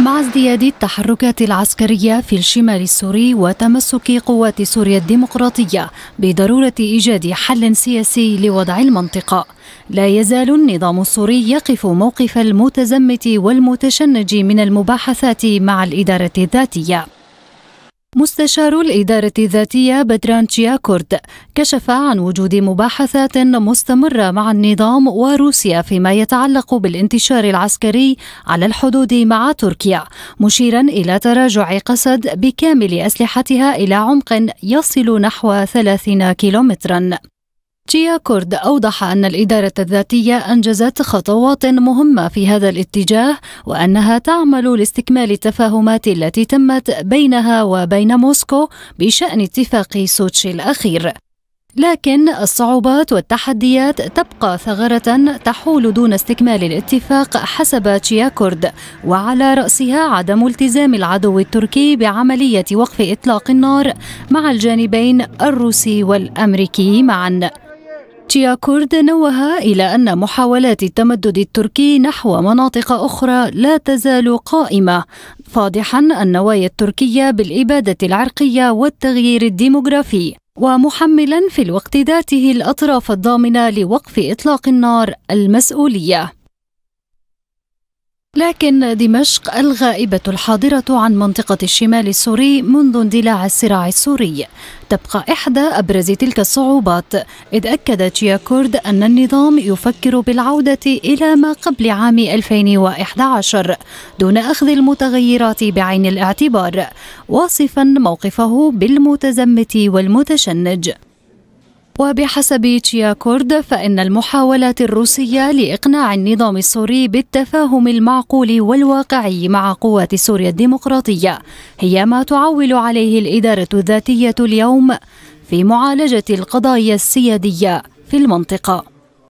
مع ازدياد التحركات العسكرية في الشمال السوري وتمسك قوات سوريا الديمقراطية بضرورة إيجاد حل سياسي لوضع المنطقة لا يزال النظام السوري يقف موقف المتزمت والمتشنج من المباحثات مع الإدارة الذاتية مستشار الإدارة الذاتية بدران تشياكورد كشف عن وجود مباحثات مستمرة مع النظام وروسيا فيما يتعلق بالانتشار العسكري على الحدود مع تركيا مشيرا إلى تراجع قسد بكامل أسلحتها إلى عمق يصل نحو 30 كيلومترا جيا كورد أوضح أن الإدارة الذاتية أنجزت خطوات مهمة في هذا الاتجاه وأنها تعمل لاستكمال التفاهمات التي تمت بينها وبين موسكو بشأن اتفاق سوتشي الأخير لكن الصعوبات والتحديات تبقى ثغرة تحول دون استكمال الاتفاق حسب تشياكورد وعلى رأسها عدم التزام العدو التركي بعملية وقف إطلاق النار مع الجانبين الروسي والأمريكي معاً تشياكورد نوه إلى أن محاولات التمدد التركي نحو مناطق أخرى لا تزال قائمة فاضحا النوايا التركية بالإبادة العرقية والتغيير الديموغرافي ومحملا في الوقت ذاته الأطراف الضامنة لوقف إطلاق النار المسؤولية لكن دمشق الغائبة الحاضرة عن منطقة الشمال السوري منذ اندلاع الصراع السوري تبقى إحدى أبرز تلك الصعوبات إذ أكدت يا أن النظام يفكر بالعودة إلى ما قبل عام 2011 دون أخذ المتغيرات بعين الاعتبار واصفا موقفه بالمتزمت والمتشنج وبحسب تشياكورد فإن المحاولات الروسية لإقناع النظام السوري بالتفاهم المعقول والواقعي مع قوات سوريا الديمقراطية هي ما تعول عليه الإدارة الذاتية اليوم في معالجة القضايا السيادية في المنطقة